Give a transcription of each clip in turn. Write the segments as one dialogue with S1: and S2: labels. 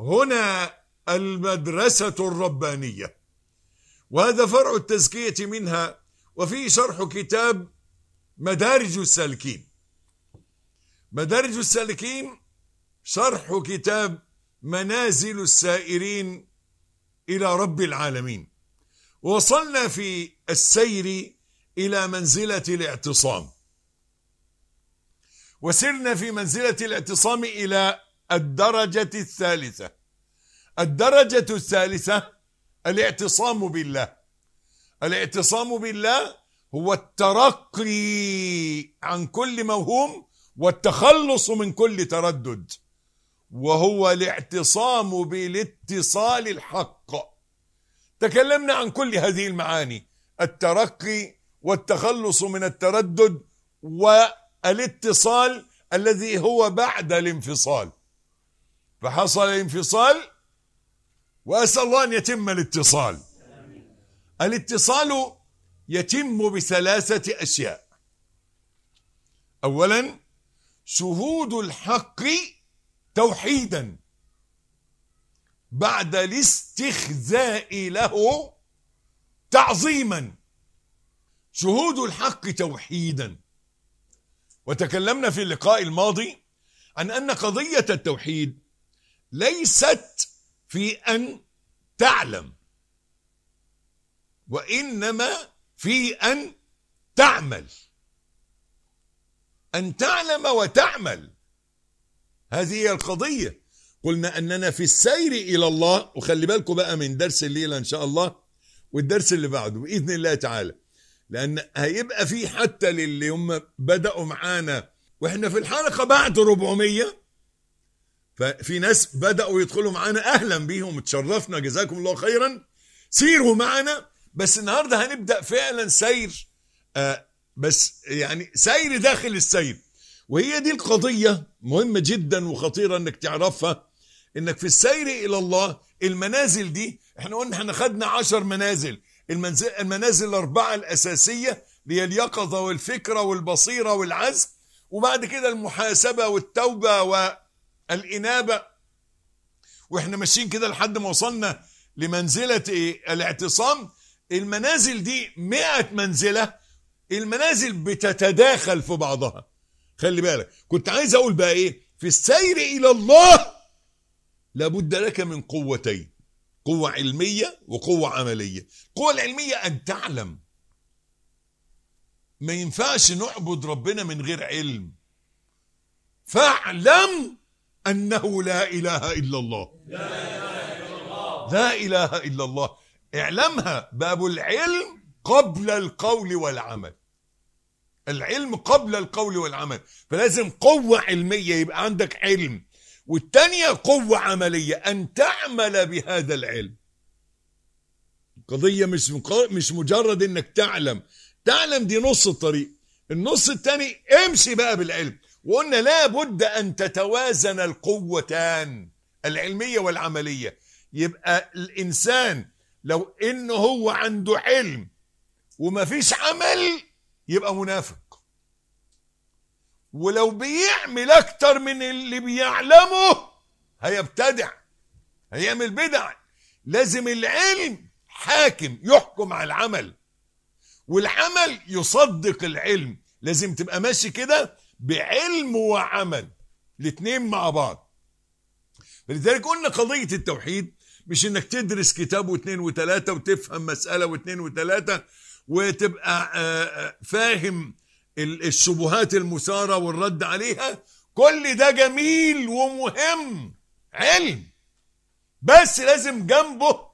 S1: هنا المدرسة الربانية وهذا فرع التزكية منها وفي شرح كتاب مدارج السالكين مدارج السالكين شرح كتاب منازل السائرين إلى رب العالمين وصلنا في السير إلى منزلة الاعتصام وسرنا في منزلة الاعتصام إلى الدرجة الثالثة الدرجة الثالثة الاعتصام بالله الاعتصام بالله هو الترقي عن كل موهوم والتخلص من كل تردد وهو الاعتصام بالاتصال الحق تكلمنا عن كل هذه المعاني الترقي والتخلص من التردد والاتصال الذي هو بعد الانفصال فحصل الانفصال وأسأل الله أن يتم الاتصال الاتصال يتم بثلاثة أشياء أولا شهود الحق توحيدا بعد الاستخزاء له تعظيما شهود الحق توحيدا وتكلمنا في اللقاء الماضي عن أن قضية التوحيد ليست في أن تعلم وإنما في أن تعمل أن تعلم وتعمل هذه هي القضية قلنا أننا في السير إلى الله وخلي بالكم بقى من درس الليلة إن شاء الله والدرس اللي بعده بإذن الله تعالى لأن هيبقى في حتى للي هم بدأوا معانا وإحنا في الحلقة بعد 400 ففي ناس بدأوا يدخلوا معانا أهلا بيهم اتشرفنا جزاكم الله خيرا سيروا معنا بس النهاردة هنبدأ فعلا سير آه، بس يعني سير داخل السير وهي دي القضية مهمة جدا وخطيرة انك تعرفها انك في السير الى الله المنازل دي احنا قلنا احنا خدنا عشر منازل المنزل المنازل الاربعة الاساسية هي اليقظة والفكرة والبصيرة والعزم وبعد كده المحاسبة والتوبة الإنابة وإحنا ماشيين كده لحد ما وصلنا لمنزلة إيه؟ الاعتصام المنازل دي مئة منزلة المنازل بتتداخل في بعضها خلي بالك كنت عايز أقول بقى إيه في السير إلى الله لابد لك من قوتين قوة علمية وقوة عملية القوة العلمية أن تعلم ما ينفعش نعبد ربنا من غير علم فاعلم أنه لا إله إلا الله لا إله إلا الله لا إله إلا الله اعلمها باب العلم قبل القول والعمل العلم قبل القول والعمل فلازم قوة علمية يبقى عندك علم والتانية قوة عملية أن تعمل بهذا العلم القضية مش مش مجرد انك تعلم تعلم دي نص الطريق النص التاني امشي بقى بالعلم وقلنا لا بد أن تتوازن القوتان العلمية والعملية يبقى الإنسان لو إنه هو عنده علم وما فيش عمل يبقى منافق ولو بيعمل أكتر من اللي بيعلمه هيبتدع هيعمل بدع لازم العلم حاكم يحكم على العمل والعمل يصدق العلم لازم تبقى ماشي كده بعلم وعمل الاثنين مع بعض فلذلك قلنا قضية التوحيد مش انك تدرس كتاب واثنين وثلاثة وتفهم مسألة واثنين وثلاثة وتبقى آه، آه، فاهم الشبهات المثارة والرد عليها كل ده جميل ومهم علم بس لازم جنبه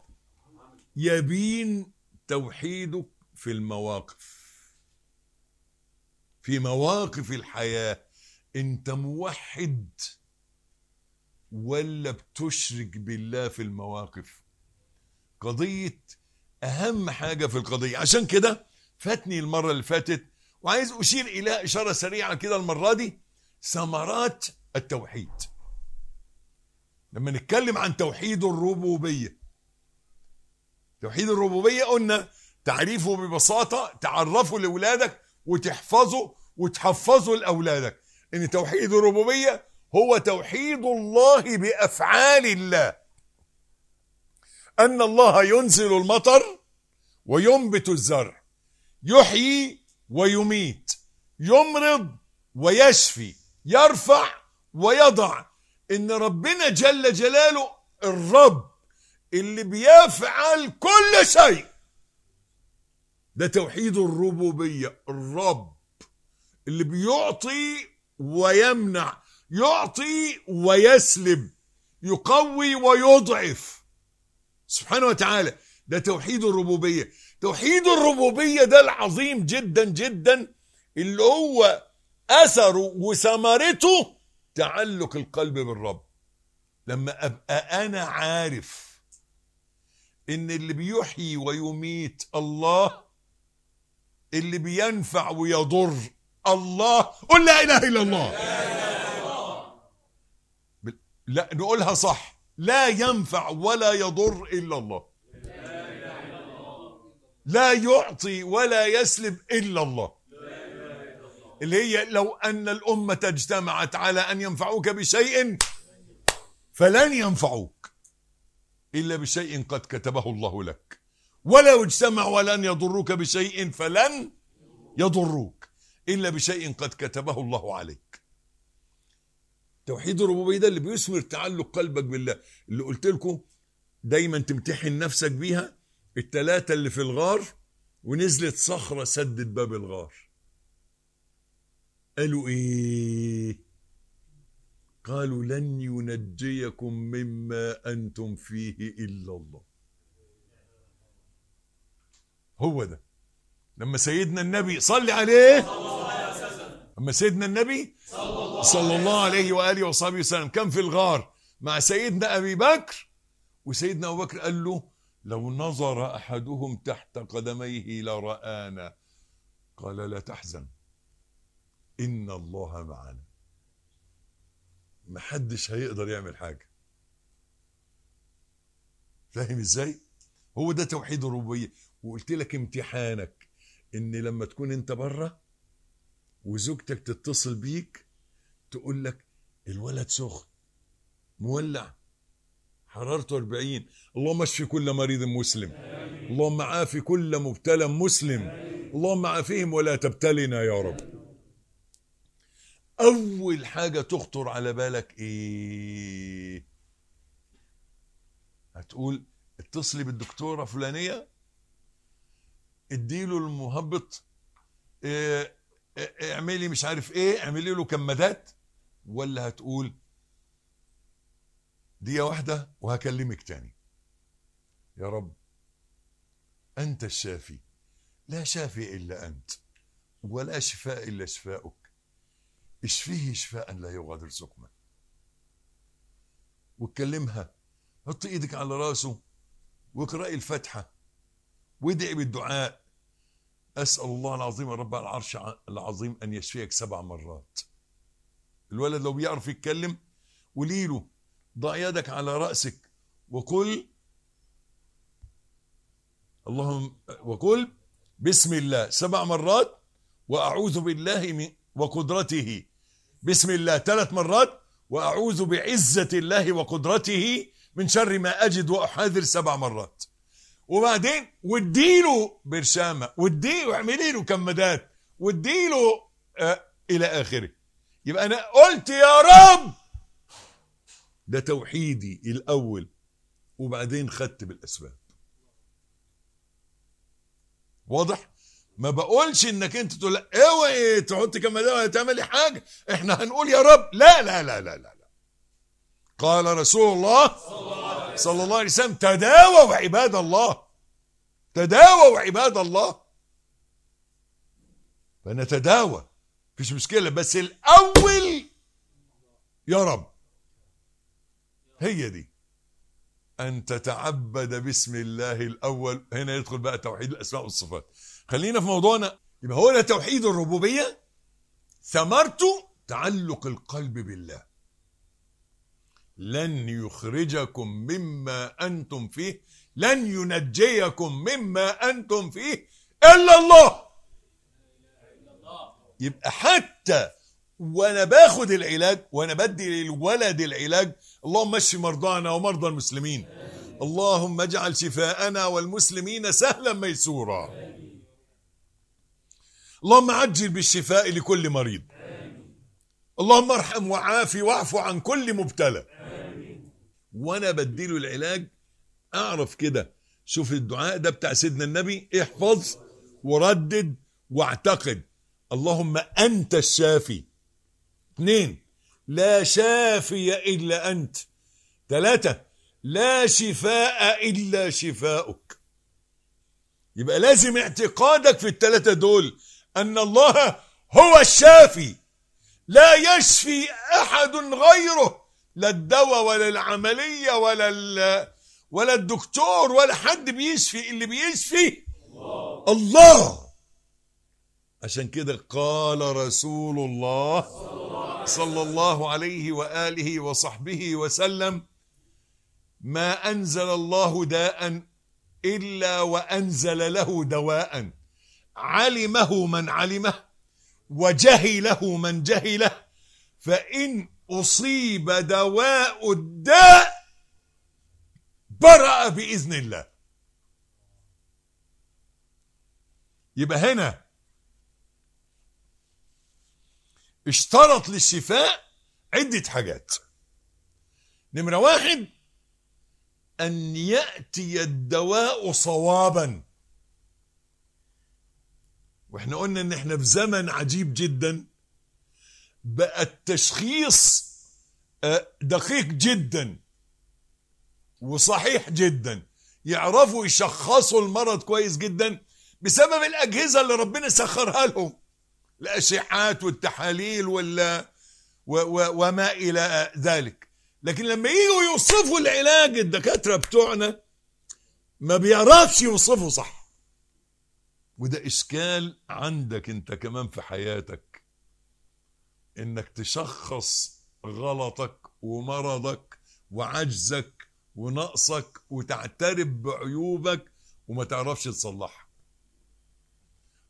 S1: يبين توحيدك في المواقع في مواقف الحياة انت موحد ولا بتشرك بالله في المواقف قضية أهم حاجة في القضية عشان كده فاتني المرة اللي فاتت وعايز أشير إلى إشارة سريعة كده المرة دي ثمرات التوحيد لما نتكلم عن توحيد الربوبية توحيد الربوبية قلنا تعريفه ببساطة تعرفه لأولادك وتحفظه وتحفظه لأولادك إن توحيد الربوبية هو توحيد الله بأفعال الله أن الله ينزل المطر وينبت الزرع يحيي ويميت يمرض ويشفي يرفع ويضع ان ربنا جل جلاله الرب اللي بيفعل كل شيء ده توحيد الربوبية الرب اللي بيعطي ويمنع يعطي ويسلب يقوي ويضعف سبحانه وتعالى ده توحيد الربوبية توحيد الربوبية ده العظيم جدا جدا اللي هو أثره وثمرته تعلق القلب بالرب لما أبقى أنا عارف إن اللي بيحيي ويميت الله اللي بينفع ويضر الله قل لا اله الا الله لا نقولها صح لا ينفع ولا يضر الا الله لا يعطي ولا يسلب الا الله اللي هي لو ان الامه اجتمعت على ان ينفعوك بشيء فلن ينفعوك الا بشيء قد كتبه الله لك ولو اجتمعوا ولن يضروك بشيء فلن يضروك إلا بشيء قد كتبه الله عليك توحيد الربوبية ده اللي بيثمر تعلق قلبك بالله اللي قلت لكم دايما تمتحن نفسك بيها التلاتة اللي في الغار ونزلت صخرة سدت باب الغار قالوا ايه قالوا لن ينجيكم مما أنتم فيه إلا الله هو ده لما سيدنا النبي صلي عليه لما سيدنا النبي صلى الله عليه وآله وصحبه وسلم كان في الغار مع سيدنا أبي بكر وسيدنا أبو بكر قال له لو نظر أحدهم تحت قدميه لرآنا قال لا تحزن إن الله معنا محدش هيقدر يعمل حاجة فاهم إزاي؟ هو ده توحيد الربوبية وقلت لك امتحانك ان لما تكون انت بره وزوجتك تتصل بيك تقول لك الولد سخن مولع حرارته 40 اللهم اشفي كل مريض مسلم اللهم عافي كل مبتلى مسلم اللهم عافيهم ولا تبتلنا يا رب اول حاجه تخطر على بالك ايه هتقول اتصلي بالدكتوره فلانيه اديله المهبط آه، آه، آه، اعملي مش عارف ايه اعملي له كمادات ولا هتقول دي واحدة وهكلمك تاني يا رب أنت الشافي لا شافي إلا أنت ولا شفاء إلا شفاؤك اشفيه شفاء لا يغادر سقما واتكلمها حط ايدك على راسه واقرأي الفاتحة وادعي بالدعاء أسأل الله العظيم رب العرش العظيم أن يشفيك سبع مرات الولد لو بيعرف يتكلم قولي له ضع يدك على رأسك وقل اللهم وقل بسم الله سبع مرات وأعوذ بالله من وقدرته بسم الله ثلاث مرات وأعوذ بعزة الله وقدرته من شر ما أجد وأحاذر سبع مرات وبعدين واديله برشامه واديله اعملي يعني له كمادات واديله آه الى اخره يبقى انا قلت يا رب ده توحيدي الاول وبعدين خدت بالاسباب واضح ما بقولش انك انت تقول اوعي تحط كمادات ولا تعملي حاجه احنا هنقول يا رب لا لا لا لا لا قال رسول الله صلى الله عليه وسلم تداووا عباد الله تداووا عباد الله فنتداوى مفيش مشكله بس الاول يا رب هي دي ان تتعبد باسم الله الاول هنا يدخل بقى توحيد الاسماء والصفات خلينا في موضوعنا يبقى هو ده توحيد الربوبيه ثمرته تعلق القلب بالله لن يخرجكم مما أنتم فيه لن ينجيكم مما أنتم فيه إلا الله يبقى حتى وانا باخد العلاج وانا بدي للولد العلاج اللهم اشف مرضانا ومرضى المسلمين اللهم اجعل شفاءنا والمسلمين سهلا ميسورا اللهم عجل بالشفاء لكل مريض اللهم ارحم وعافي واعف عن كل مبتلى وانا بديله العلاج اعرف كده شوف الدعاء ده بتاع سيدنا النبي احفظ وردد واعتقد اللهم انت الشافي اثنين لا شافي الا انت ثلاثة لا شفاء الا شفاؤك يبقى لازم اعتقادك في الثلاثة دول ان الله هو الشافي لا يشفي احد غيره لا الدواء ولا العملية ولا ولا الدكتور ولا حد بيشفي اللي بيشفي الله, الله. عشان كده قال رسول الله صلى الله عليه وآله وصحبه وسلم ما أنزل الله داء إلا وأنزل له دواء علمه من علمه وجهله من جهله فإن أصيب دواء الداء برأ بإذن الله يبقى هنا اشترط للشفاء عدة حاجات نمرة واحد أن يأتي الدواء صوابا واحنا قلنا ان احنا في زمن عجيب جدا بقى التشخيص آه، دقيق جدا وصحيح جدا يعرفوا يشخصوا المرض كويس جدا بسبب الأجهزة اللي ربنا سخرها لهم الأشعات والتحاليل ولا و و وما إلى ذلك لكن لما يجوا يوصفوا العلاج الدكاترة بتوعنا ما بيعرفش يوصفوا صح وده إشكال عندك أنت كمان في حياتك انك تشخص غلطك ومرضك وعجزك ونقصك وتعترف بعيوبك وما تعرفش تصلحها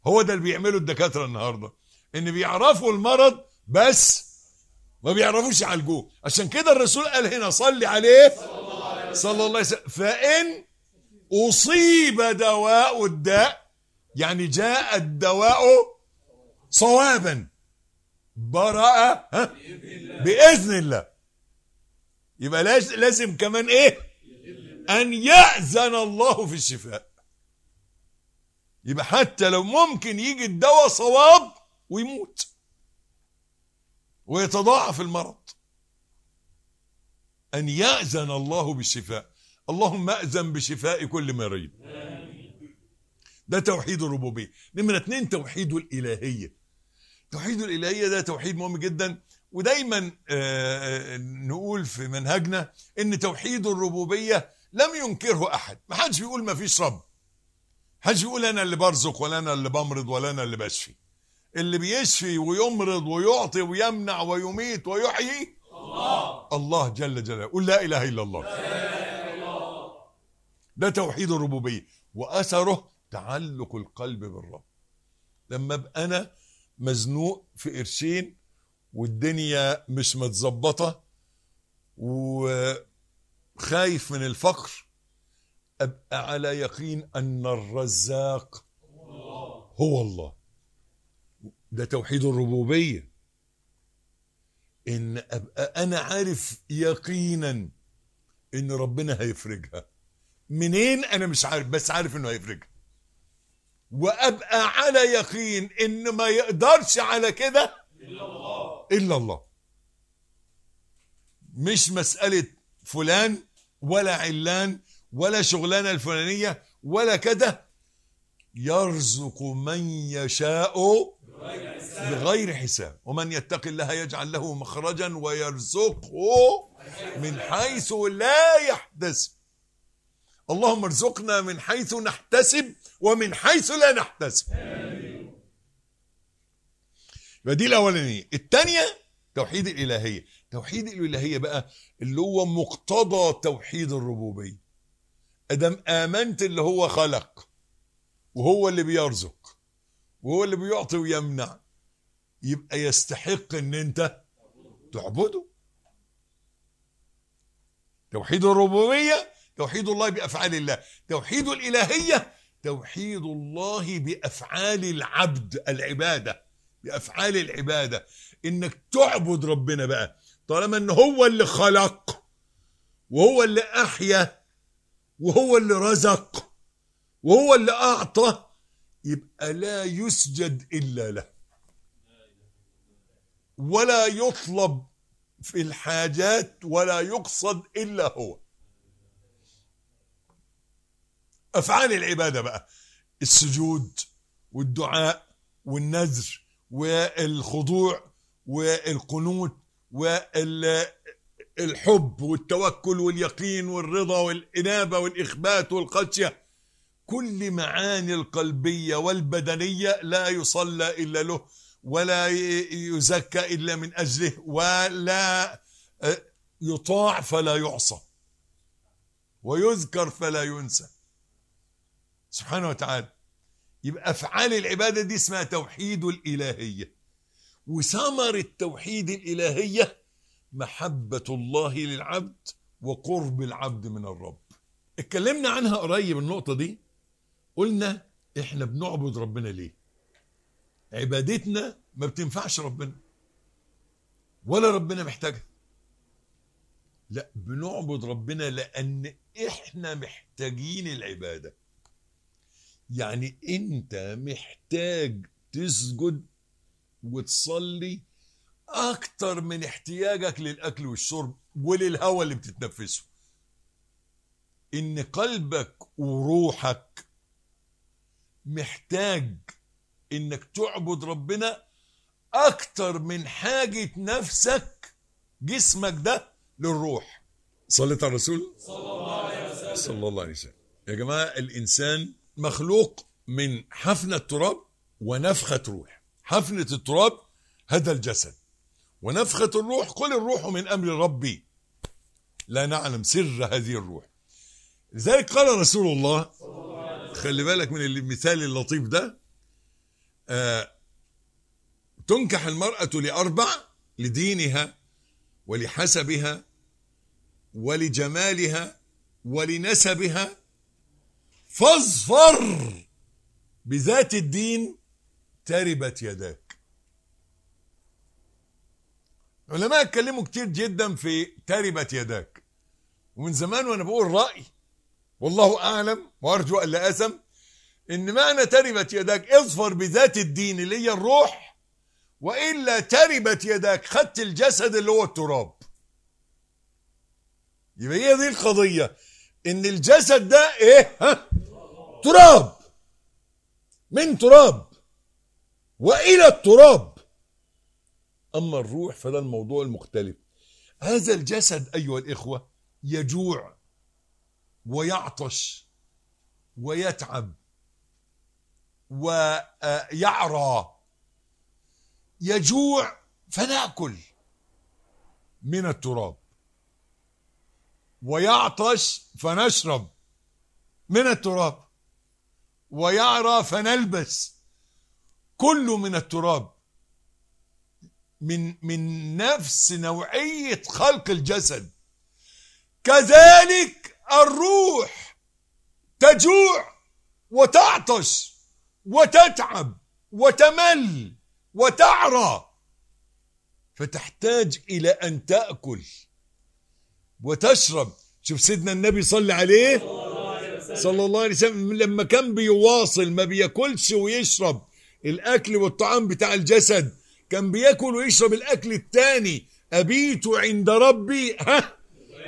S1: هو ده اللي بيعمله الدكاترة النهاردة ان بيعرفوا المرض بس ما بيعرفوش يعالجوه عشان كده الرسول قال هنا صلي عليه صلى الله عليه وسلم فإن أصيب دواء الداء يعني جاء الدواء صوابا براءة ها؟ بإذن الله يبقى لازم كمان إيه أن يأذن الله في الشفاء يبقى حتى لو ممكن يجي الدواء صواب ويموت ويتضاعف المرض أن يأذن الله بالشفاء اللهم أذن بشفاء كل مريض ده توحيد الربوبية نمرة اتنين توحيد الإلهية توحيد الالهيه ده توحيد مهم جدا ودايما آه، آه، نقول في منهجنا ان توحيد الربوبيه لم ينكره احد ما حدش بيقول ما فيش رب حدش بيقول انا اللي برزق ولا انا اللي بمرض ولا انا اللي بشفي اللي بيشفي ويمرض ويعطي ويمنع ويميت ويحيي الله الله جل جلاله قل لا اله الا الله ده توحيد الربوبيه واثره تعلق القلب بالرب لما ابقى انا مزنوق في قرشين والدنيا مش متظبطه وخايف من الفقر ابقى على يقين ان الرزاق هو الله ده توحيد الربوبيه ان ابقى انا عارف يقينا ان ربنا هيفرجها منين انا مش عارف بس عارف انه هيفرجها وابقى على يقين ان ما يقدرش على كده الا الله الا الله مش مساله فلان ولا علان ولا شغلانه الفلانيه ولا كده يرزق من يشاء بغير حساب ومن يتق الله يجعل له مخرجا ويرزقه من حيث لا يحتسب اللهم ارزقنا من حيث نحتسب ومن حيث لا نحتسب يبقى دي الاولانيه الثانيه توحيد الالهيه توحيد الالهيه بقى اللي هو مقتضى توحيد الربوبيه ادم امنت اللي هو خلق وهو اللي بيرزق وهو اللي بيعطي ويمنع يبقى يستحق ان انت تعبده توحيد الربوبيه توحيد الله بافعال الله توحيد الالهيه توحيد الله بأفعال العبد العبادة بأفعال العبادة إنك تعبد ربنا بقى طالما إن هو اللي خلق وهو اللي أحيا وهو اللي رزق وهو اللي أعطى يبقى لا يسجد إلا له ولا يطلب في الحاجات ولا يقصد إلا هو أفعال العبادة بقى السجود والدعاء والنذر والخضوع والقنوت والحب والتوكل واليقين والرضا والإنابة والإخبات والخشية كل معاني القلبية والبدنية لا يصلى إلا له ولا يزكى إلا من أجله ولا آه، يطاع فلا يعصى ويذكر فلا ينسى سبحانه وتعالى يبقى افعال العباده دي اسمها توحيد الالهيه وثمر التوحيد الالهيه محبه الله للعبد وقرب العبد من الرب اتكلمنا عنها قريب النقطه دي قلنا احنا بنعبد ربنا ليه عبادتنا ما بتنفعش ربنا ولا ربنا محتاجها لا بنعبد ربنا لان احنا محتاجين العباده يعني انت محتاج تسجد وتصلي اكتر من احتياجك للاكل والشرب وللهواء اللي بتتنفسه ان قلبك وروحك محتاج انك تعبد ربنا اكتر من حاجة نفسك جسمك ده للروح صليت على الرسول صلى الله عليه وسلم صلى الله عليه وسلم يا جماعة الانسان مخلوق من حفنة تراب ونفخة روح حفنة التراب هذا الجسد ونفخة الروح قل الروح من أمر ربي لا نعلم سر هذه الروح لذلك قال رسول الله خلي بالك من المثال اللطيف ده آه تنكح المرأة لأربع لدينها ولحسبها ولجمالها ولنسبها فاظفر بذات الدين تربت يداك علماء اتكلموا كتير جدا في تربت يداك ومن زمان وانا بقول رأي والله اعلم وارجو الا اسم ان معنى تربت يداك اظفر بذات الدين اللي هي الروح والا تربت يداك خدت الجسد اللي هو التراب يبقى هي دي القضيه ان الجسد ده ايه ها تراب من تراب والى التراب اما الروح فده الموضوع المختلف هذا الجسد ايها الاخوه يجوع ويعطش ويتعب ويعرى يجوع فناكل من التراب ويعطش فنشرب من التراب ويعرى فنلبس كله من التراب من من نفس نوعية خلق الجسد كذلك الروح تجوع وتعطش وتتعب وتمل وتعرى فتحتاج إلى أن تأكل وتشرب شوف سيدنا النبي صلى عليه صلى الله عليه وسلم لما كان بيواصل ما بياكلش ويشرب الاكل والطعام بتاع الجسد كان بياكل ويشرب الاكل الثاني ابيت عند ربي ها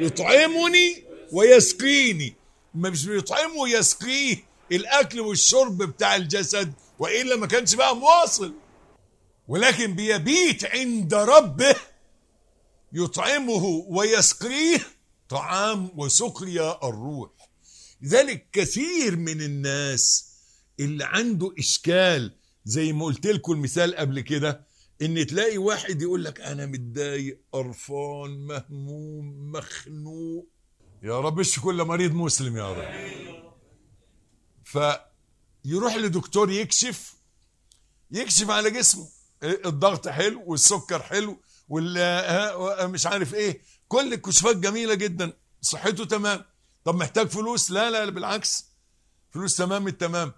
S1: يطعمني ويسقيني مش بيطعمه ويسقيه الاكل والشرب بتاع الجسد والا ما كانش بقى مواصل ولكن بيبيت عند ربه يطعمه ويسقيه طعام وسقيا الروح لذلك كثير من الناس اللي عنده إشكال زي ما قلت لكم المثال قبل كده ان تلاقي واحد يقول لك انا متضايق قرفان مهموم مخنوق يا رب اشفي كل مريض مسلم يا رب فيروح لدكتور يكشف يكشف على جسمه الضغط حلو والسكر حلو وال آه، آه، مش عارف ايه كل الكشوفات جميله جدا صحته تمام طب محتاج فلوس لا لا بالعكس فلوس تمام التمام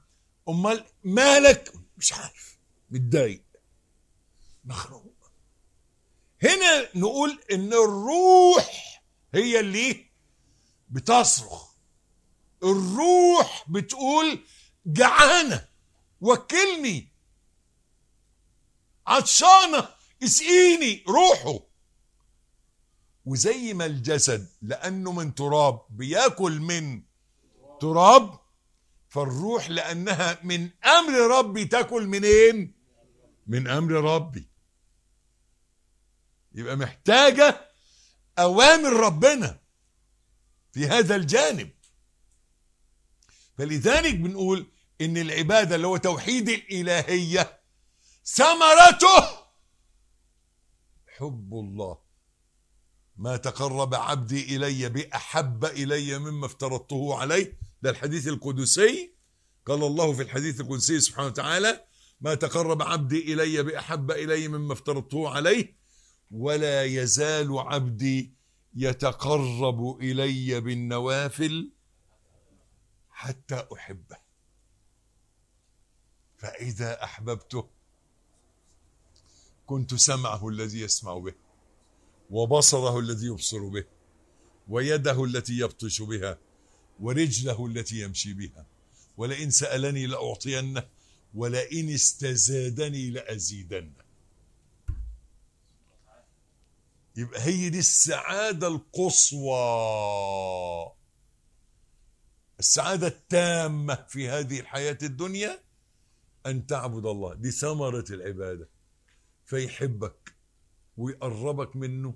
S1: امال مالك مش عارف متضايق مخنوق هنا نقول ان الروح هي اللي بتصرخ الروح بتقول جعانه وكلني عطشانه اسقيني روحه وزي ما الجسد لأنه من تراب بياكل من تراب فالروح لأنها من أمر ربي تاكل منين من أمر ربي يبقى محتاجة أوامر ربنا في هذا الجانب فلذلك بنقول إن العبادة اللي هو توحيد الإلهية ثمرته حب الله ما تقرب عبدي إلي بأحب إلي مما افترضته عليه ده الحديث القدسي قال الله في الحديث القدسي سبحانه وتعالى ما تقرب عبدي إلي بأحب إلي مما افترضته عليه ولا يزال عبدي يتقرب إلي بالنوافل حتى أحبه فإذا أحببته كنت سمعه الذي يسمع به وبصره الذي يبصر به ويده التي يبطش بها ورجله التي يمشي بها ولئن سألني لأعطينه ولئن استزادني لأزيدنه يبقى هي دي السعادة القصوى السعادة التامة في هذه الحياة الدنيا أن تعبد الله دي ثمرة العبادة فيحبك ويقربك منه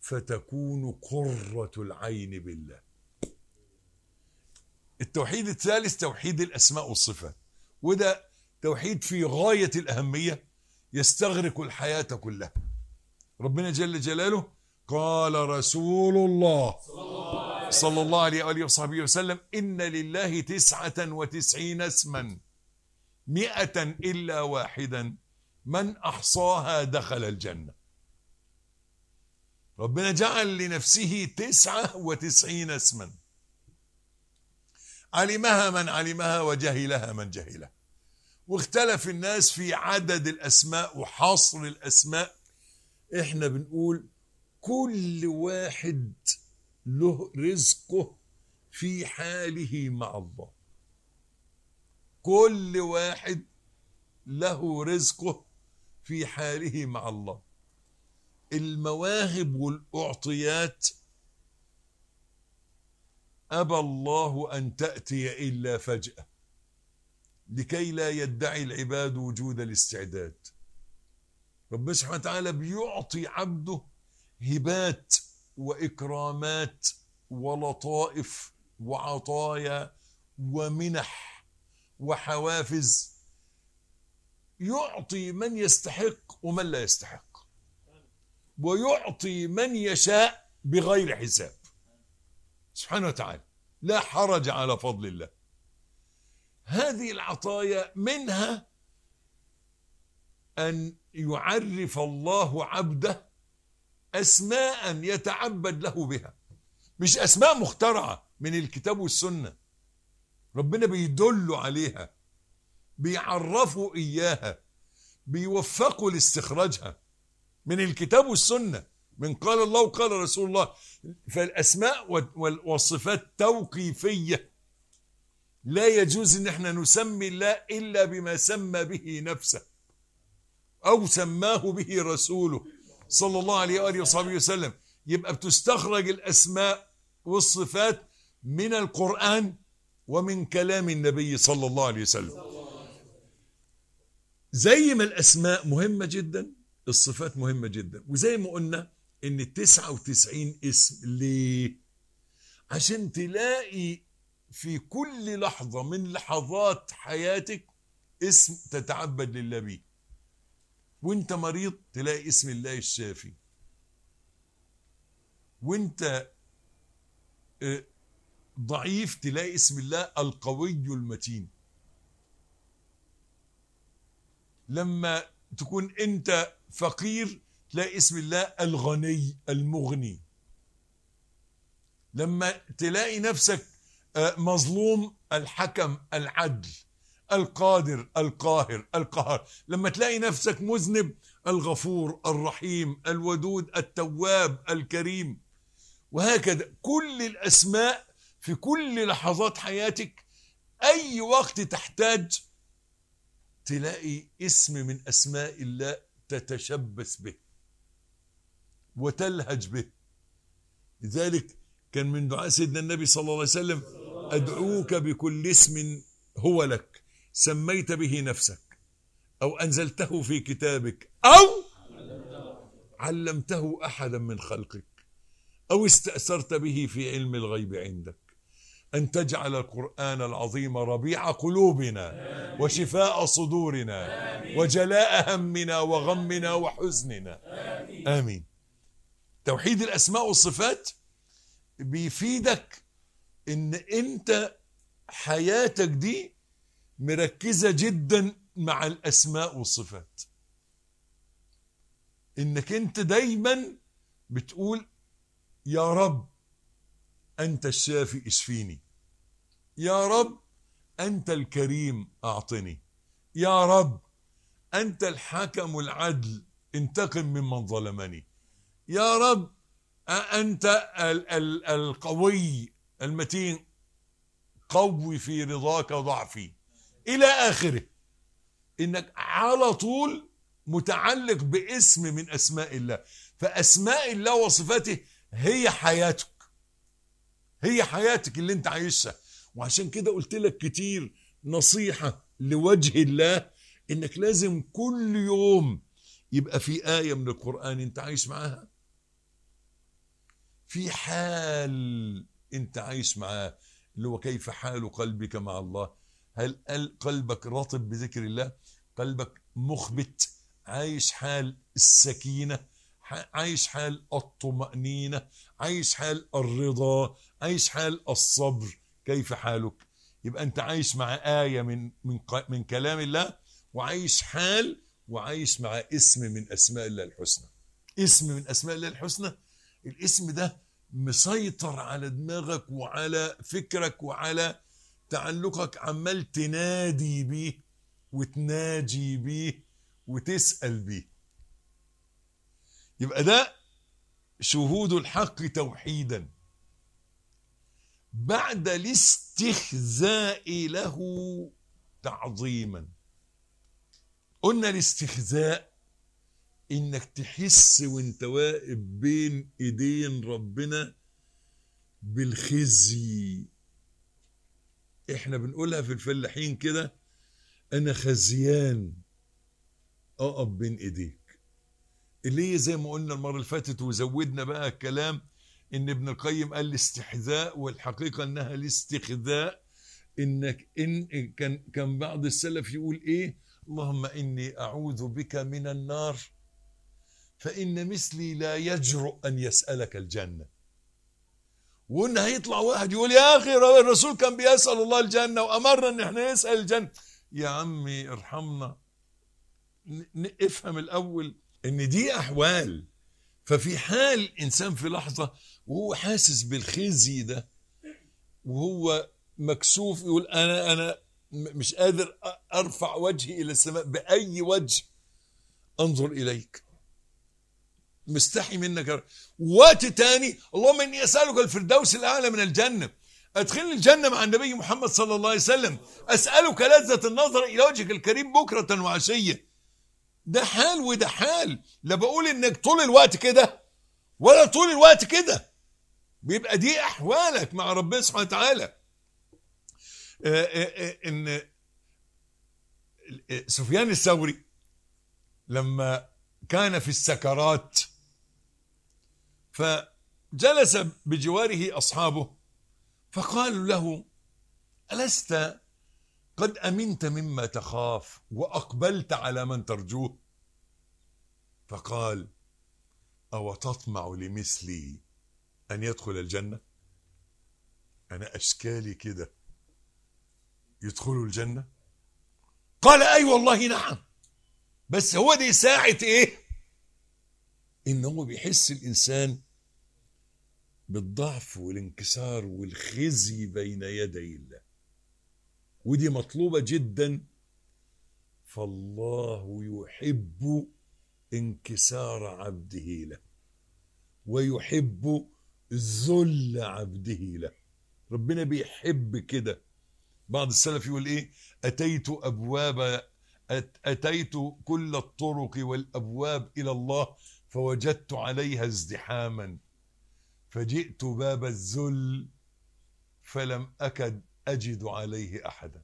S1: فتكون قرة العين بالله التوحيد الثالث توحيد الأسماء والصفات وده توحيد في غاية الأهمية يستغرق الحياة كلها ربنا جل جلاله قال رسول الله صلى الله عليه وآله وصحبه وسلم إن لله تسعة وتسعين اسما مئة إلا واحدا من احصاها دخل الجنه ربنا جعل لنفسه تسعة وتسعين اسما علمها من علمها وجهلها من جهلها واختلف الناس في عدد الأسماء وحصر الأسماء احنا بنقول كل واحد له رزقه في حاله مع الله كل واحد له رزقه في حاله مع الله المواهب والاعطيات ابى الله ان تاتي الا فجاه لكي لا يدعي العباد وجود الاستعداد ربنا سبحانه وتعالى بيعطي عبده هبات واكرامات ولطائف وعطايا ومنح وحوافز يعطي من يستحق ومن لا يستحق ويعطي من يشاء بغير حساب سبحانه وتعالى لا حرج على فضل الله هذه العطايا منها أن يعرف الله عبده أسماء يتعبد له بها مش أسماء مخترعة من الكتاب والسنة ربنا بيدل عليها بيعرفوا إياها بيوفقوا لاستخراجها من الكتاب والسنة من قال الله وقال رسول الله فالأسماء والصفات توقيفية لا يجوز ان احنا نسمي الله الا بما سمى به نفسه او سماه به رسوله صلى الله عليه واله وصحبه وسلم يبقى بتستخرج الاسماء والصفات من القران ومن كلام النبي صلى الله عليه وسلم زي ما الأسماء مهمة جدا الصفات مهمة جدا وزي ما قلنا إن 99 اسم ليه؟ عشان تلاقي في كل لحظة من لحظات حياتك اسم تتعبد لله بيه وانت مريض تلاقي اسم الله الشافي وانت آه، ضعيف تلاقي اسم الله القوي المتين لما تكون انت فقير تلاقي اسم الله الغني المغني لما تلاقي نفسك آه، مظلوم الحكم العدل القادر القاهر القهر لما تلاقي نفسك مذنب الغفور الرحيم الودود التواب الكريم وهكذا كل الأسماء في كل لحظات حياتك أي وقت تحتاج تلاقي اسم من أسماء الله تتشبث به وتلهج به لذلك كان من دعاء سيدنا النبي صلى الله عليه وسلم أدعوك بكل اسم هو لك سميت به نفسك أو أنزلته في كتابك أو علمته أحدا من خلقك أو استأثرت به في علم الغيب عندك أن تجعل القرآن العظيم ربيع قلوبنا وشفاء صدورنا وجلاء همنا وغمنا وحزننا آمين توحيد الأسماء والصفات بيفيدك إن أنت حياتك دي مركزة جدا مع الأسماء والصفات إنك أنت دايما بتقول يا رب أنت الشافي اشفيني يا رب أنت الكريم أعطني يا رب أنت الحكم العدل انتقم ممن ظلمني يا رب أنت القوي المتين قوي في رضاك ضعفي إلى آخره إنك على طول متعلق باسم من أسماء الله فأسماء الله وصفاته هي حياتك هي حياتك اللي انت عايشها وعشان كده قلت لك كتير نصيحة لوجه الله انك لازم كل يوم يبقى في آية من القرآن انت عايش معاها في حال انت عايش معاه اللي هو كيف حال قلبك مع الله هل قلبك رطب بذكر الله قلبك مخبت عايش حال السكينة عايش حال الطمأنينة عايش حال الرضا عايش حال الصبر كيف حالك يبقى انت عايش مع آية من من من كلام الله وعايش حال وعايش مع اسم من اسماء الله الحسنى اسم من اسماء الله الحسنى الاسم ده مسيطر على دماغك وعلى فكرك وعلى تعلقك عمال تنادي بيه وتناجي بيه وتسأل بيه يبقى ده شهود الحق توحيدا بعد الاستخزاء له تعظيما قلنا الاستخزاء انك تحس وانت واقف بين ايدين ربنا بالخزي احنا بنقولها في الفلاحين كده انا خزيان اقف بين ايديك اللي هي زي ما قلنا المره اللي فاتت وزودنا بقى الكلام ان ابن القيم قال الاستحذاء والحقيقه انها الاستخذاء انك ان كان كان بعض السلف يقول ايه اللهم اني اعوذ بك من النار فان مثلي لا يجرؤ ان يسالك الجنه وان هيطلع واحد يقول يا اخي الرسول كان بيسال الله الجنه وامرنا ان احنا نسال الجنه يا عمي ارحمنا افهم الاول ان دي احوال ففي حال انسان في لحظه وهو حاسس بالخزي ده وهو مكسوف يقول انا انا مش قادر ارفع وجهي الى السماء باي وجه انظر اليك مستحي منك وقت تاني اللهم اني اسالك الفردوس الاعلى من الجنه ادخلني الجنه مع النبي محمد صلى الله عليه وسلم اسالك لذه النظر الى وجهك الكريم بكره وعشيه ده حال وده حال لا بقول انك طول الوقت كده ولا طول الوقت كده بيبقى دي احوالك مع ربنا سبحانه وتعالى آه، آه، آه، ان سفيان الثوري لما كان في السكرات فجلس بجواره اصحابه فقالوا له الست قد امنت مما تخاف واقبلت على من ترجوه فقال او تطمع لمثلي ان يدخل الجنه انا اشكالي كده يدخلوا الجنه قال اي أيوة والله نعم بس هو دي ساعه ايه ان هو بيحس الانسان بالضعف والانكسار والخزي بين يدي الله ودي مطلوبة جدا فالله يحب انكسار عبده له ويحب ذل عبده له ربنا بيحب كده بعض السلف يقول ايه اتيت ابواب اتيت كل الطرق والابواب الى الله فوجدت عليها ازدحاما فجئت باب الذل فلم اكد أجد عليه أحدا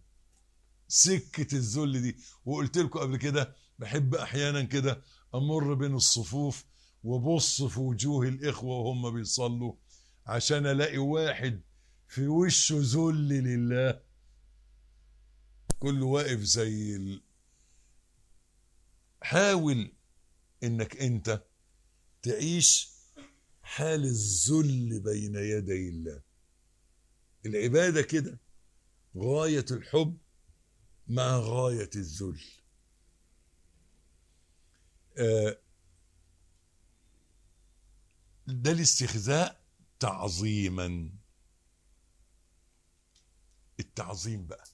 S1: سكة الذل دي وقلت لكم قبل كده بحب أحيانا كده أمر بين الصفوف وبص في وجوه الإخوة وهم بيصلوا عشان ألاقي واحد في وشه ذل لله كله واقف زي ال... حاول انك انت تعيش حال الذل بين يدي الله العبادة كده غاية الحب مع غاية الذل آه، ده الاستخزاء تعظيما التعظيم بقى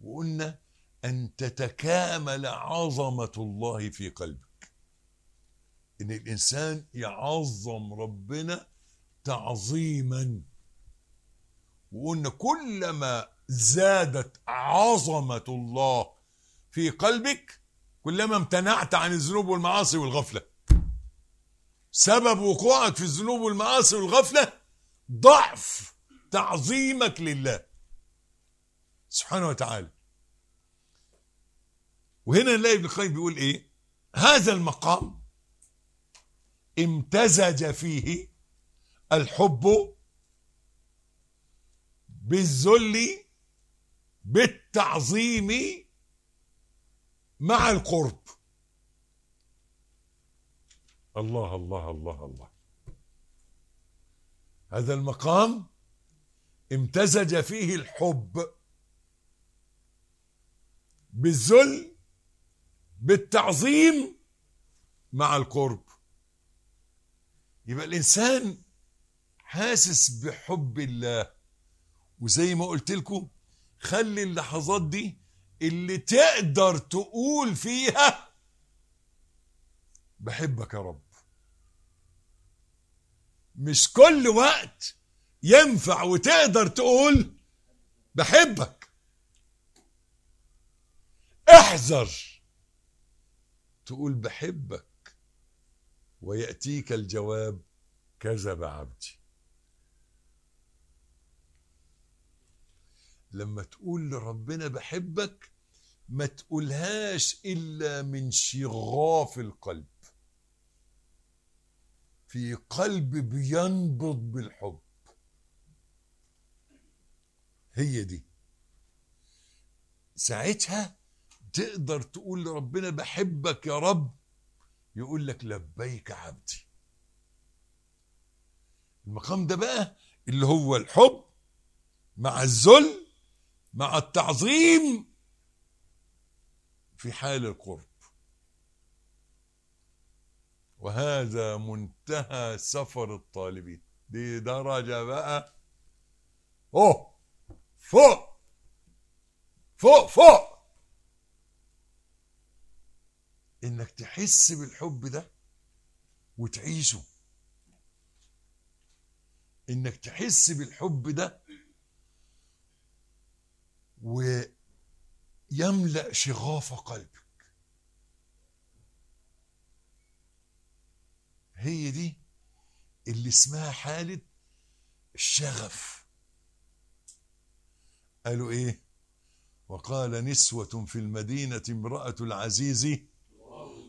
S1: وقلنا أن تتكامل عظمة الله في قلبك إن الإنسان يعظم ربنا تعظيما وان كلما زادت عظمه الله في قلبك كلما امتنعت عن الذنوب والمعاصي والغفله سبب وقوعك في الذنوب والمعاصي والغفله ضعف تعظيمك لله سبحانه وتعالى وهنا نلاقي ابن القيم بيقول ايه هذا المقام امتزج فيه الحب بالذل بالتعظيم مع القرب الله الله الله الله هذا المقام امتزج فيه الحب بالذل بالتعظيم مع القرب يبقى الانسان حاسس بحب الله وزي ما قلت لكم خلي اللحظات دي اللي تقدر تقول فيها بحبك يا رب مش كل وقت ينفع وتقدر تقول بحبك احذر تقول بحبك ويأتيك الجواب كذب عبدي لما تقول لربنا بحبك ما تقولهاش إلا من شغاف القلب في قلب بينبض بالحب هي دي ساعتها تقدر تقول لربنا بحبك يا رب يقول لك لبيك عبدي المقام ده بقى اللي هو الحب مع الذل مع التعظيم في حال القرب وهذا منتهى سفر الطالبين دي درجة بقى اوه فوق فوق فوق انك تحس بالحب ده وتعيشه انك تحس بالحب ده ويملأ شغاف قلبك هي دي اللي اسمها حالة الشغف قالوا ايه وقال نسوة في المدينة امرأة العزيز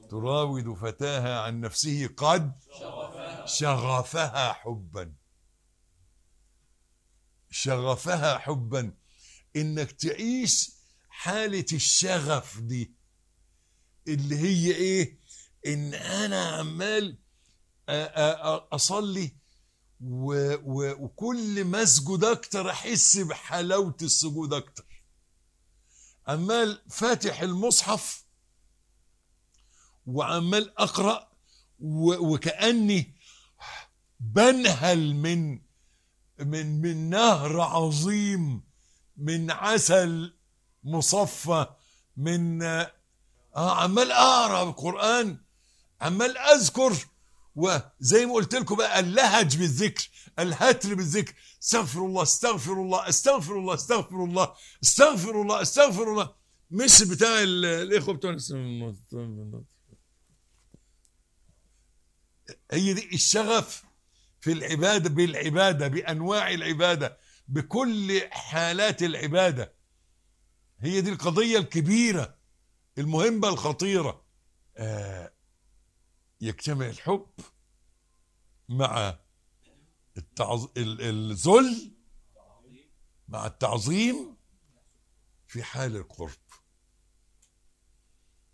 S1: تراود فتاها عن نفسه قد شغفها, شغفها حبا شغفها حبا انك تعيش حالة الشغف دي اللي هي ايه ان انا عمال اصلي وكل ما اسجد اكتر احس بحلاوه السجود اكتر عمال فاتح المصحف وعمال اقرا وكاني بنهل من من من نهر عظيم من عسل مصفى من آه عمال اقرا القران عمال اذكر وزي ما قلت لكم بقى اللهج بالذكر الهتر بالذكر استغفر الله استغفر الله استغفر الله استغفر الله استغفر الله استغفر الله مش بتاع الاخوه بتوع هي دي الشغف في العباده بالعباده بانواع العباده بكل حالات العبادة هي دي القضية الكبيرة المهمة الخطيرة آه يجتمع الحب مع التعظ... الذل مع التعظيم في حال القرب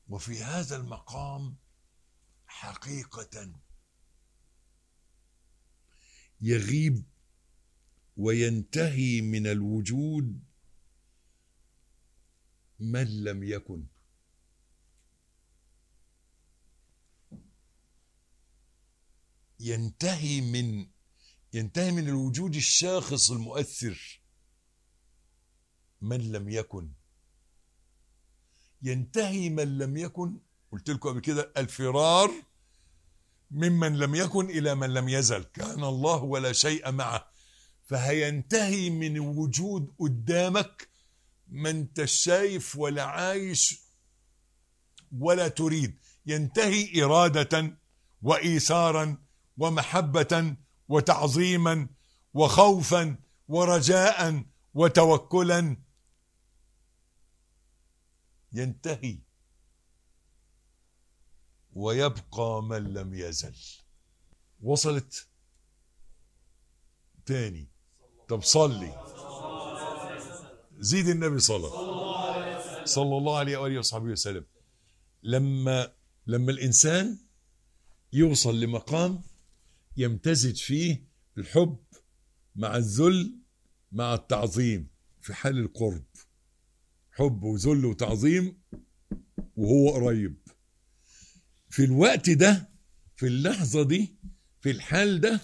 S1: وفي هذا المقام حقيقة يغيب وينتهي من الوجود من لم يكن ينتهي من ينتهي من الوجود الشاخص المؤثر من لم يكن ينتهي من لم يكن قلت لكم قبل كده الفرار ممن لم يكن الى من لم يزل كان الله ولا شيء معه فهينتهي من الوجود قدامك ما انت شايف ولا عايش ولا تريد ينتهي إرادة وإيثارا ومحبة وتعظيما وخوفا ورجاء وتوكلا ينتهي ويبقى من لم يزل وصلت تاني طب صلي زيد النبي صلاة صلى الله عليه وآله وصحبه وسلم لما لما الإنسان يوصل لمقام يمتزج فيه الحب مع الذل مع التعظيم في حال القرب حب وذل وتعظيم وهو قريب في الوقت ده في اللحظة دي في الحال ده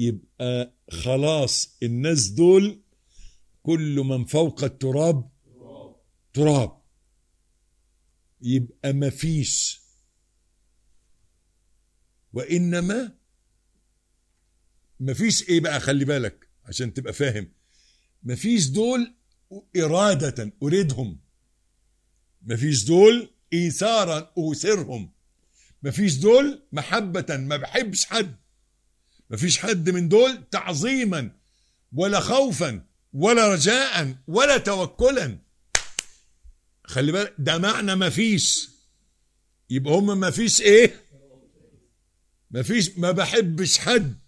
S1: يبقى خلاص الناس دول كل من فوق التراب تراب يبقى مفيش وانما مفيش ايه بقى خلي بالك عشان تبقى فاهم مفيش دول إرادة أريدهم مفيش دول إيثارا أوثرهم مفيش دول محبة ما بحبش حد مفيش حد من دول تعظيما ولا خوفا ولا رجاء ولا توكلا خلي بالك ده معنى مفيش يبقى هم مفيش ايه مفيش ما بحبش حد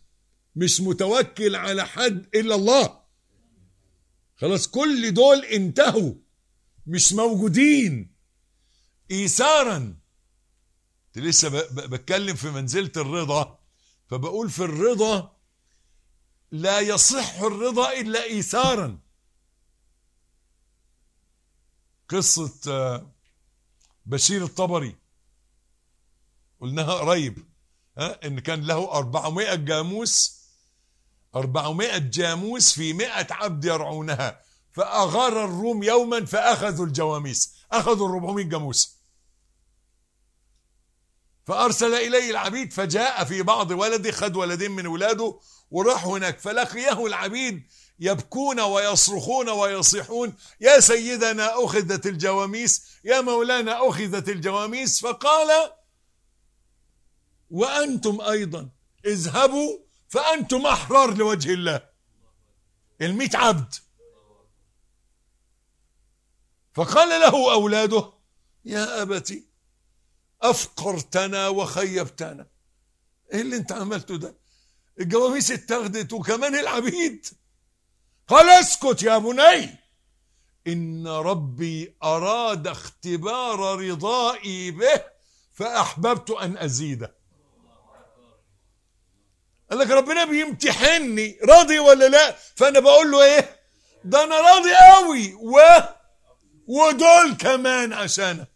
S1: مش متوكل على حد الا الله خلاص كل دول انتهوا مش موجودين ايثارا لسه بتكلم في منزله الرضا فبقول في الرضا لا يصح الرضا إلا إيثارا قصة آه، بشير الطبري قلناها قريب ها آه، ان كان له 400 جاموس 400 جاموس في 100 عبد يرعونها فأغار الروم يوما فأخذوا الجواميس أخذوا ال 400 جاموس فأرسل إليه العبيد فجاء في بعض ولده خد ولدين من ولاده وراح هناك فلقيه العبيد يبكون ويصرخون ويصيحون يا سيدنا أخذت الجواميس يا مولانا أخذت الجواميس فقال وأنتم أيضا اذهبوا فأنتم أحرار لوجه الله الميت عبد فقال له أولاده يا أبتي أفقرتنا وخيبتنا إيه اللي أنت عملته ده الجواميس اتاخدت وكمان العبيد قال اسكت يا بني إن ربي أراد اختبار رضائي به فأحببت أن أزيده قال لك ربنا بيمتحني راضي ولا لا فأنا بقول له إيه ده أنا راضي قوي و ودول كمان عشانك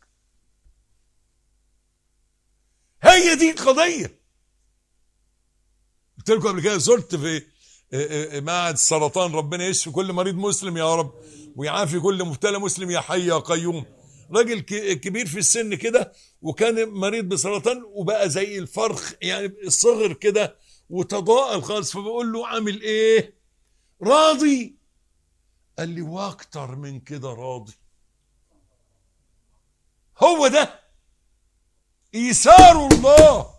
S1: هي دي القضيه قلت لكم قبل كده زرت في آه، آه، معهد السرطان ربنا يشفي كل مريض مسلم يا رب ويعافي كل مبتلى مسلم يا حي يا قيوم راجل كبير في السن كده وكان مريض بسرطان وبقى زي الفرخ يعني صغر كده وتضاءل خالص فبقول له عامل ايه راضي قال لي واكتر من كده راضي هو ده ايثار الله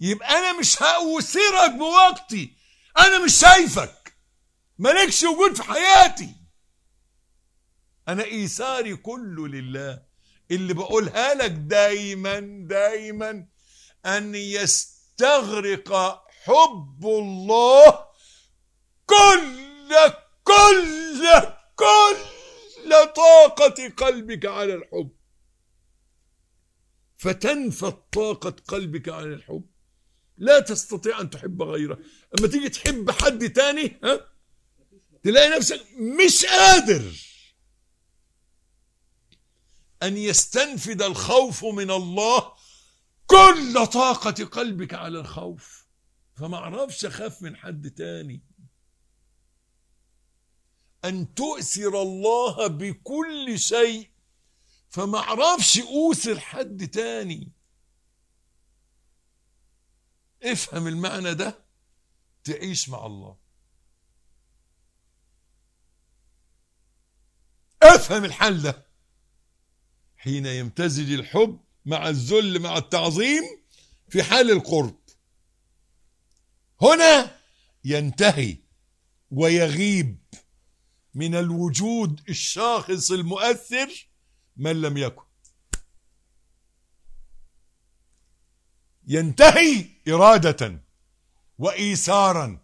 S1: يبقى انا مش هأوثرك بوقتي انا مش شايفك مالكش وجود في حياتي انا ايثاري كله لله اللي بقولها لك دايما دايما ان يستغرق حب الله كل كل كل طاقة قلبك على الحب فتنفت طاقة قلبك على الحب لا تستطيع أن تحب غيره أما تيجي تحب حد تاني ها؟ تلاقي نفسك مش قادر أن يستنفد الخوف من الله كل طاقة قلبك على الخوف فما اعرفش اخاف من حد تاني أن تؤثر الله بكل شيء فما اعرفش أوثر حد تاني افهم المعنى ده تعيش مع الله افهم الحل ده حين يمتزج الحب مع الذل مع التعظيم في حال القرب هنا ينتهي ويغيب من الوجود الشاخص المؤثر من لم يكن ينتهي إرادة وإيثارا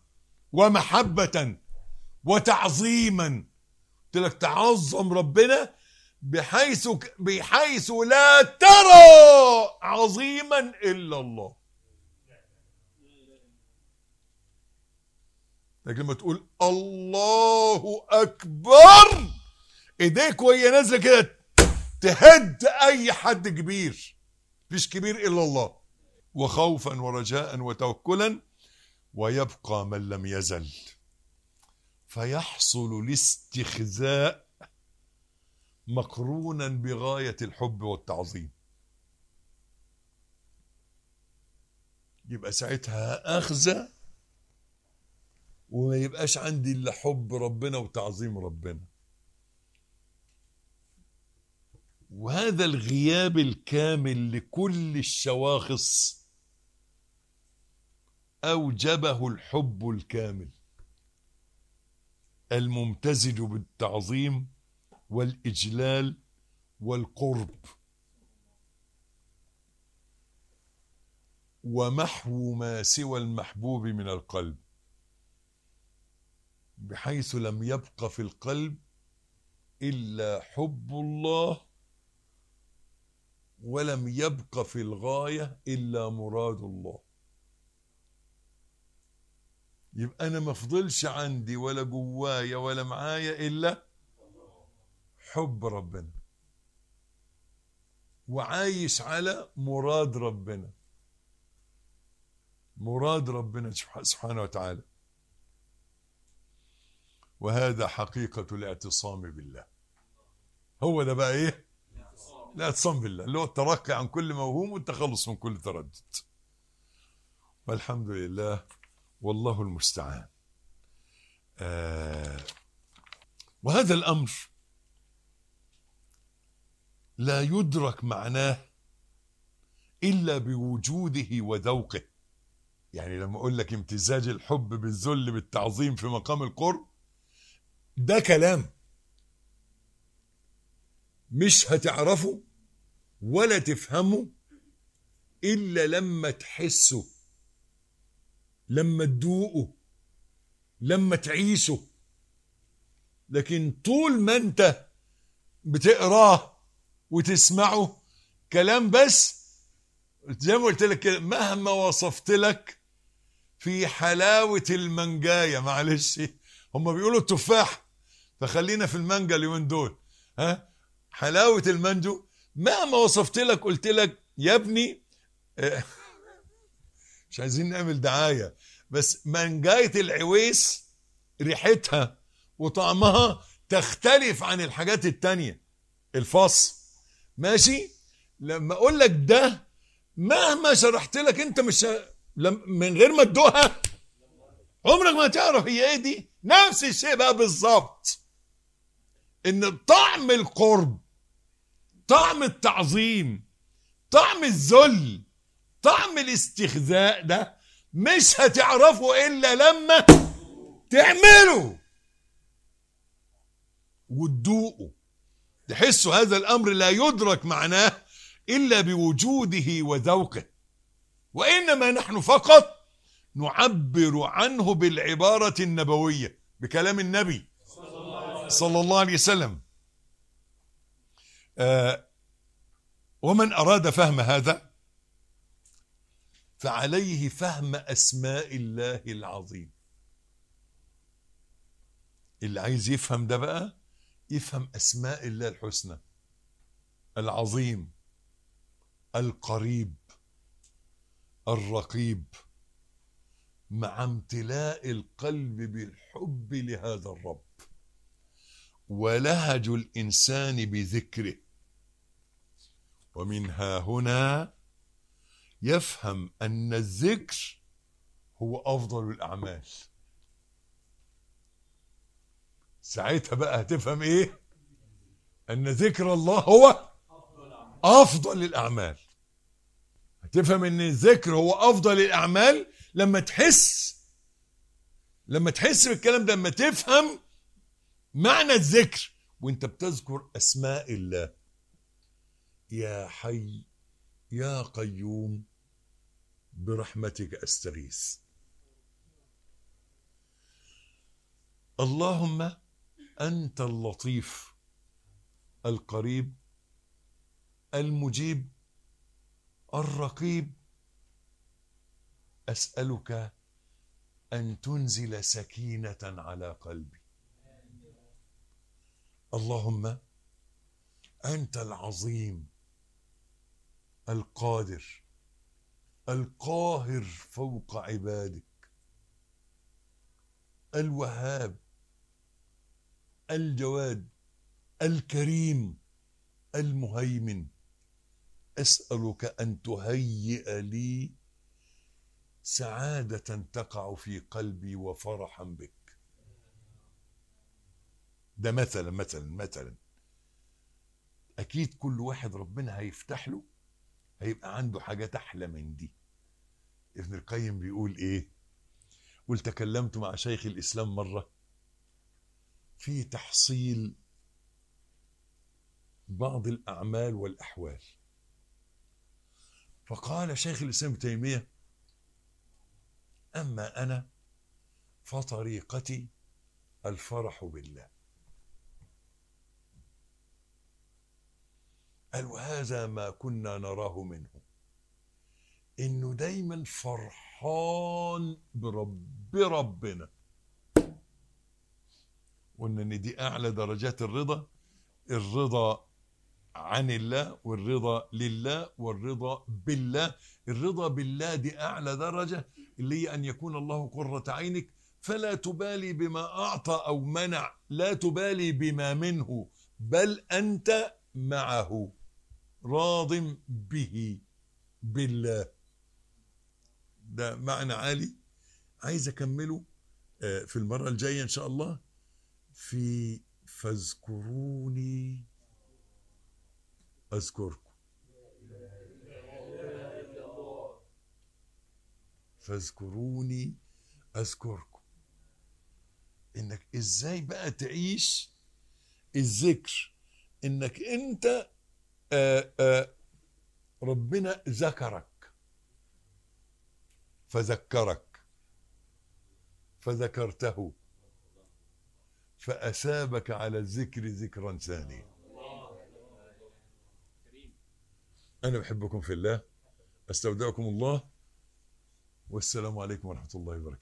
S1: ومحبة وتعظيما قلت لك تعظم ربنا بحيث بحيث لا ترى عظيما إلا الله لكن لما تقول الله اكبر ايديك وهي نازله كده تهد اي حد كبير مفيش كبير الا الله وخوفا ورجاء وتوكلا ويبقى من لم يزل فيحصل الاستخزاء مقرونا بغايه الحب والتعظيم يبقى ساعتها اخذه وما يبقاش عندي الا حب ربنا وتعظيم ربنا وهذا الغياب الكامل لكل الشواخص اوجبه الحب الكامل الممتزج بالتعظيم والاجلال والقرب ومحو ما سوى المحبوب من القلب بحيث لم يبق في القلب إلا حب الله ولم يبق في الغاية إلا مراد الله يبقى أنا ما فضلش عندي ولا جوايا ولا معايا إلا حب ربنا وعايش على مراد ربنا مراد ربنا سبحانه وتعالى وهذا حقيقة الاعتصام بالله هو ده بقى ايه الاعتصام بالله اللي هو الترقي عن كل موهوم والتخلص من كل تردد والحمد لله والله المستعان آه وهذا الأمر لا يدرك معناه إلا بوجوده وذوقه يعني لما أقول لك امتزاج الحب بالذل بالتعظيم في مقام القرب ده كلام مش هتعرفه ولا تفهمه إلا لما تحسه لما تدوقه لما تعيشه لكن طول ما انت بتقراه وتسمعه كلام بس زي ما قلت لك كده مهما وصفت لك في حلاوة المنجاية معلش هم بيقولوا التفاح فخلينا في المانجا اليومين دول ها حلاوه المانجو مهما وصفت لك قلت لك يا ابني آه، مش عايزين نعمل دعايه بس مانجايه العويس ريحتها وطعمها تختلف عن الحاجات التانية الفص ماشي لما اقول لك ده مهما شرحت لك انت مش من غير ما تدوقها عمرك ما تعرف هي ايه دي نفس الشيء بقى بالظبط ان طعم القرب طعم التعظيم طعم الذل طعم الاستخزاء ده مش هتعرفه الا لما تعمله وتدوقه تحسوا هذا الامر لا يدرك معناه الا بوجوده وذوقه وانما نحن فقط نعبر عنه بالعباره النبويه بكلام النبي صلى الله عليه وسلم آه ومن أراد فهم هذا فعليه فهم أسماء الله العظيم اللي عايز يفهم ده بقى يفهم أسماء الله الحسنى العظيم القريب الرقيب مع امتلاء القلب بالحب لهذا الرب ولهج الإنسان بذكره ومنها هنا يفهم أن الذكر هو أفضل الأعمال ساعتها بقى هتفهم إيه أن ذكر الله هو أفضل الأعمال هتفهم أن الذكر هو أفضل الأعمال لما تحس لما تحس بالكلام ده لما تفهم معنى الذكر وانت بتذكر اسماء الله يا حي يا قيوم برحمتك استغيث اللهم انت اللطيف القريب المجيب الرقيب اسالك ان تنزل سكينه على قلبي اللهم انت العظيم القادر القاهر فوق عبادك الوهاب الجواد الكريم المهيمن اسالك ان تهيئ لي سعاده تقع في قلبي وفرحا بك ده مثلا مثلا مثلا اكيد كل واحد ربنا هيفتح له هيبقى عنده حاجات احلى من دي ابن القيم بيقول ايه قلت تكلمت مع شيخ الاسلام مره في تحصيل بعض الاعمال والاحوال فقال شيخ الاسلام ابن تيميه اما انا فطريقتي الفرح بالله قال وهذا ما كنا نراه منه انه دايما فرحان برب ربنا قلنا ان دي اعلى درجات الرضا الرضا عن الله والرضا لله والرضا بالله الرضا بالله دي اعلى درجه اللي هي ان يكون الله قره عينك فلا تبالي بما اعطى او منع لا تبالي بما منه بل انت معه راض به بالله ده معنى عالي عايز اكمله آه، في المرة الجاية ان شاء الله في فاذكروني اذكركم فاذكروني اذكركم انك ازاي بقى تعيش الذكر انك انت أه، أه، ربنا ذكرك فذكرك فذكرته فأثابك على الذكر ذكرا ثانيا أنا بحبكم في الله أستودعكم الله والسلام عليكم ورحمة الله وبركاته